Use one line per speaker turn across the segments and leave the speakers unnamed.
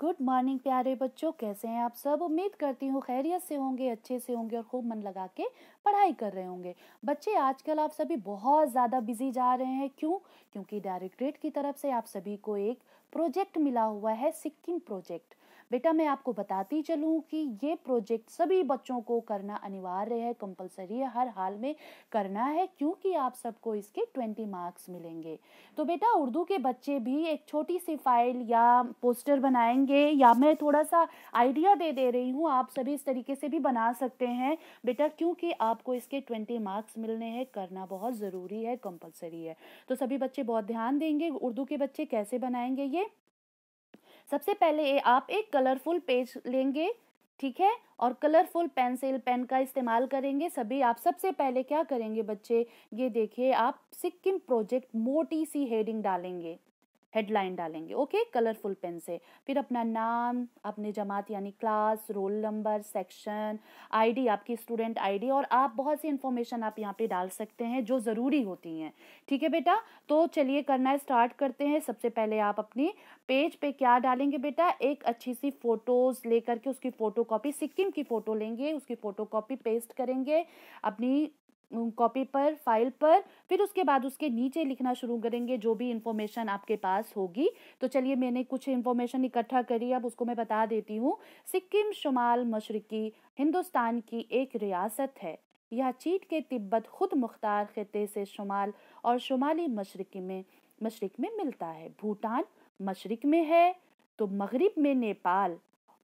good morning प्यारे बच्चों कैसे हैं आप सब उम्मीद करती हूँ खैरियत से होंगे अच्छे से होंगे और खूब मन लगा के पढ़ाई कर रहे होंगे बच्चे आजकल आप सभी बहुत ज़्यादा बिजी जा रहे हैं क्यों क्योंकि डायरेक्टरेट की तरफ से आप सभी को एक प्रोजेक्ट मिला हुआ है सिक्किम प्रोजेक्ट बेटा मैं आपको बताती चलूँ कि ये प्रोजेक्ट सभी बच्चों को करना अनिवार्य है कंपलसरी है हर हाल में करना है क्योंकि आप सबको इसके ट्वेंटी मार्क्स मिलेंगे तो बेटा उर्दू के बच्चे भी एक छोटी सी फाइल या पोस्टर बनाएंगे या मैं थोड़ा सा आइडिया दे दे रही हूँ आप सभी इस तरीके से भी बना सकते हैं बेटा क्योंकि आपको इसके ट्वेंटी मार्क्स मिलने हैं करना बहुत ज़रूरी है कंपलसरी है तो सभी बच्चे बहुत ध्यान देंगे उर्दू के बच्चे कैसे बनाएंगे ये सबसे पहले आप एक कलरफुल पेज लेंगे ठीक है और कलरफुल पेंसिल पेन का इस्तेमाल करेंगे सभी आप सबसे पहले क्या करेंगे बच्चे ये देखिए आप सिक्किम प्रोजेक्ट मोटी सी हेडिंग डालेंगे हेडलाइन डालेंगे ओके कलरफुल पेन से फिर अपना नाम अपने जमात यानी class roll number section ID आपकी स्टूडेंट आईडी और आप बहुत सी इन्फॉर्मेशन आप यहाँ पे डाल सकते हैं जो ज़रूरी होती हैं ठीक है बेटा तो चलिए करना है स्टार्ट करते हैं सबसे पहले आप अपनी पेज पे क्या डालेंगे बेटा एक अच्छी सी फ़ोटोज़ लेकर के उसकी फ़ोटो सिक्किम की फ़ोटो लेंगे उसकी फ़ोटो पेस्ट करेंगे अपनी कॉपी पर फाइल पर फिर उसके बाद उसके नीचे लिखना शुरू करेंगे जो भी इंफॉर्मेशन आपके पास होगी तो चलिए मैंने कुछ इन्फॉर्मेशन इकट्ठा करी अब उसको मैं बता देती हूँ सिक्किम शुमाल मशरकी हिंदुस्तान की एक रियासत है यह चीट के तिब्बत खुद मुख्तार खत्े से शुमाल और शुमाली मशरकी में मशरक में मिलता है भूटान मशरक में है तो मगरब में नेपाल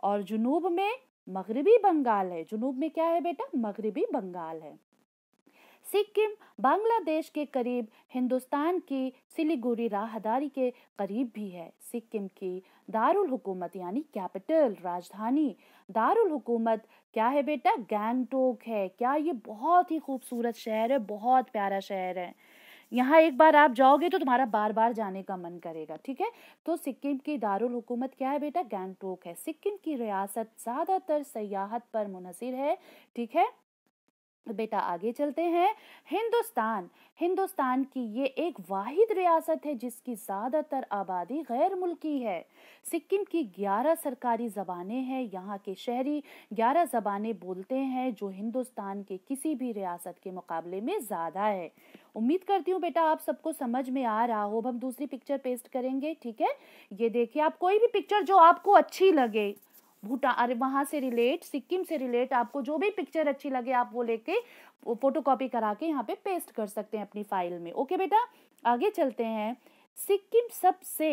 और जुनूब में मगरबी बंगाल है जुनूब में क्या है बेटा मगरबी बंगाल है सिक्किम बांग्लादेश के करीब हिंदुस्तान की सिलीगुड़ी राहदारी के करीब भी है सिक्किम की दारुल हुकूमत यानी कैपिटल राजधानी दारुल हुकूमत क्या है बेटा गैंगटोक है क्या ये बहुत ही खूबसूरत शहर है बहुत प्यारा शहर है यहाँ एक बार आप जाओगे तो तुम्हारा बार बार जाने का मन करेगा ठीक है तो सिक्किम की दारुल हुकूमत क्या है बेटा गैंगटोक है सिक्किम की रियासत ज़्यादातर सयाहत पर मुनसर है ठीक है बेटा आगे चलते हैं हिंदुस्तान हिंदुस्तान की ये एक वाहिद रियासत है जिसकी ज़्यादातर आबादी गैर मुल्की है सिक्किम की 11 सरकारी ज़बानें हैं यहाँ के शहरी 11 ज़बानें बोलते हैं जो हिंदुस्तान के किसी भी रियासत के मुकाबले में ज़्यादा है उम्मीद करती हूँ बेटा आप सबको समझ में आ रहा हो अब हम दूसरी पिक्चर पेस्ट करेंगे ठीक है ये देखिए आप कोई भी पिक्चर जो आपको अच्छी लगे भूटान अरे वहाँ से रिलेट सिक्किम से रिलेट आपको जो भी पिक्चर अच्छी लगे आप वो लेके फोटो कॉपी करा के यहाँ पे पेस्ट कर सकते हैं अपनी फाइल में ओके बेटा आगे चलते हैं सिक्किम सबसे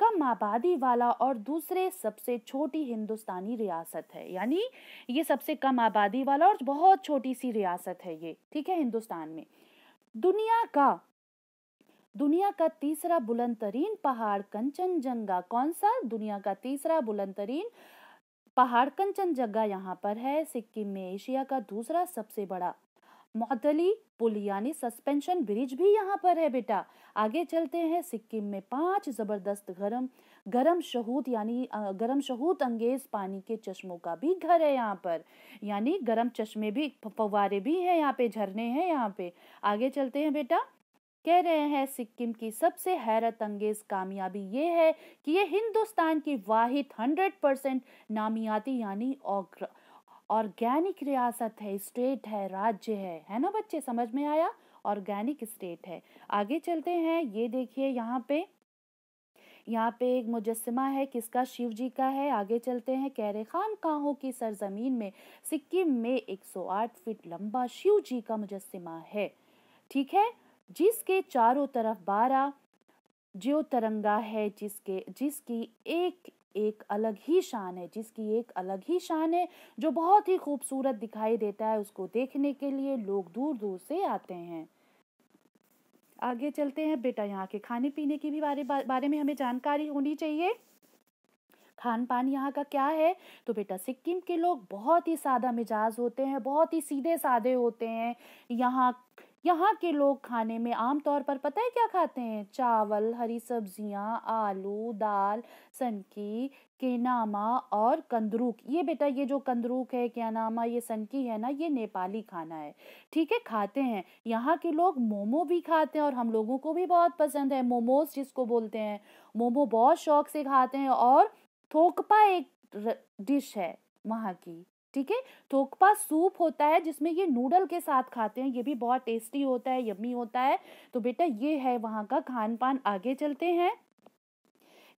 कम आबादी वाला और दूसरे सबसे छोटी हिंदुस्तानी रियासत है यानी ये सबसे कम आबादी वाला और बहुत छोटी सी रियासत है ये ठीक है हिंदुस्तान में दुनिया का दुनिया का तीसरा बुलंद तरीन पहाड़ कंचनजंगा कौन सा दुनिया का तीसरा बुलंद तरीन पहाड़ कंचन जगह यहाँ पर है सिक्किम में एशिया का दूसरा सबसे बड़ा मौतली पुल यानी सस्पेंशन ब्रिज भी यहाँ पर है बेटा आगे चलते हैं सिक्किम में पांच जबरदस्त गरम गरम शहूत यानी गरम शहूत अंगेज पानी के चश्मों का भी घर है यहाँ पर यानी गरम चश्मे भी फवारे भी हैं यहाँ पे झरने हैं यहाँ पे आगे चलते हैं बेटा कह रहे हैं सिक्किम की सबसे हैरत अंगेज कामयाबी ये है कि ये हिंदुस्तान की वाहिद हंड्रेड परसेंट नामियाती यानी ऑर्गेनिक रियासत है स्टेट है राज्य है है ना बच्चे समझ में आया ऑर्गेनिक स्टेट है आगे चलते हैं ये देखिए यहाँ पे यहाँ पे एक मुजस्मा है किसका शिव जी का है आगे चलते हैं कैरे खान काहों की सरजमीन में सिक्किम में 108 फीट लंबा शिव जी का मुजस्मा है ठीक है जिसके चारों तरफ बारह जो तरंगा है जिसके जिसकी एक एक अलग ही शान है जिसकी एक अलग ही शान है जो बहुत ही खूबसूरत दिखाई देता है उसको देखने के लिए लोग दूर दूर से आते हैं आगे चलते हैं बेटा यहाँ के खाने पीने की भी बारे बारे में हमें जानकारी होनी चाहिए खान पान यहाँ का क्या है तो बेटा सिक्किम के लोग बहुत ही सादा मिजाज होते हैं बहुत ही सीधे सादे होते हैं यहाँ यहाँ के लोग खाने में आमतौर पर पता है क्या खाते हैं चावल हरी सब्जियाँ आलू दाल सनकी केनामा और कंदरूक ये बेटा ये जो कंदरूक है केनामा ये सनकी है ना ये नेपाली खाना है ठीक है खाते हैं यहाँ के लोग मोमो भी खाते हैं और हम लोगों को भी बहुत पसंद है मोमोज जिसको बोलते हैं मोमो बहुत शौक से खाते हैं और थोकपा एक डिश है वहाँ की ठीक है थोकपा सूप होता है जिसमें ये नूडल के साथ खाते हैं ये भी बहुत टेस्टी होता है यम्मी होता है तो बेटा ये है वहाँ का खान पान आगे चलते हैं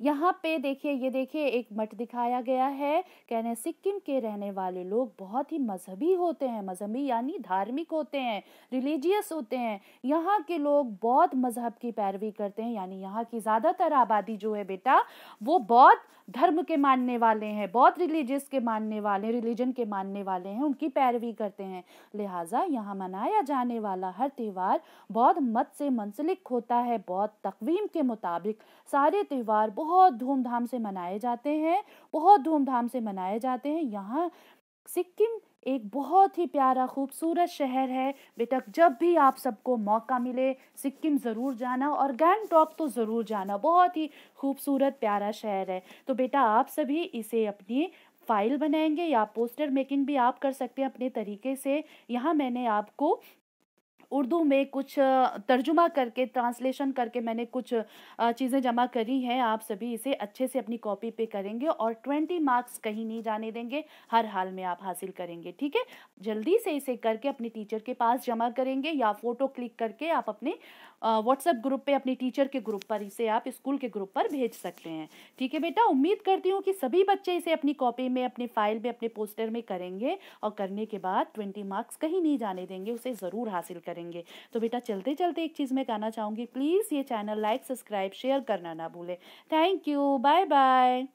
यहाँ पे देखिए ये देखिए एक मठ दिखाया गया है कहने सिक्किम के रहने वाले लोग बहुत ही मजहबी होते हैं मजहबी यानी धार्मिक होते हैं रिलीजियस होते हैं यहाँ के लोग बहुत मजहब की पैरवी करते हैं यानी यहाँ की ज़्यादातर आबादी जो है बेटा वो बहुत धर्म के मानने वाले हैं बहुत रिलीजियस के मानने वाले रिलीजन के मानने वाले हैं उनकी पैरवी करते हैं लिहाजा यहाँ मनाया जाने वाला हर त्यौहार बहुत मत से मुंसलिक होता है बहुत तकवीम के मुताबिक सारे त्यौहार बहुत धूमधाम से मनाए जाते हैं बहुत धूमधाम से मनाए जाते हैं यहाँ सिक्किम एक बहुत ही प्यारा खूबसूरत शहर है बेटा जब भी आप सबको मौका मिले सिक्किम ज़रूर जाना और गैंगटॉक तो ज़रूर जाना बहुत ही खूबसूरत प्यारा शहर है तो बेटा आप सभी इसे अपनी फाइल बनाएंगे या पोस्टर मेकिंग भी आप कर सकते हैं अपने तरीके से यहाँ मैंने आपको उर्दू में कुछ तर्जुमा करके ट्रांसलेशन करके मैंने कुछ चीज़ें जमा करी हैं आप सभी इसे अच्छे से अपनी कॉपी पे करेंगे और ट्वेंटी मार्क्स कहीं नहीं जाने देंगे हर हाल में आप हासिल करेंगे ठीक है जल्दी से इसे करके अपने टीचर के पास जमा करेंगे या फ़ोटो क्लिक करके आप अपने व्हाट्सएप ग्रुप पे अपने टीचर के ग्रुप पर इसे आप स्कूल के ग्रुप पर भेज सकते हैं ठीक है बेटा उम्मीद करती हूँ कि सभी बच्चे इसे अपनी कॉपी में अपने फाइल में अपने पोस्टर में करेंगे और करने के बाद ट्वेंटी मार्क्स कहीं नहीं जाने देंगे उसे ज़रूर हासिल करेंगे करेंगे तो बेटा चलते चलते एक चीज़ मैं कहना चाहूँगी प्लीज़ ये चैनल लाइक सब्सक्राइब शेयर करना ना भूलें थैंक यू बाय बाय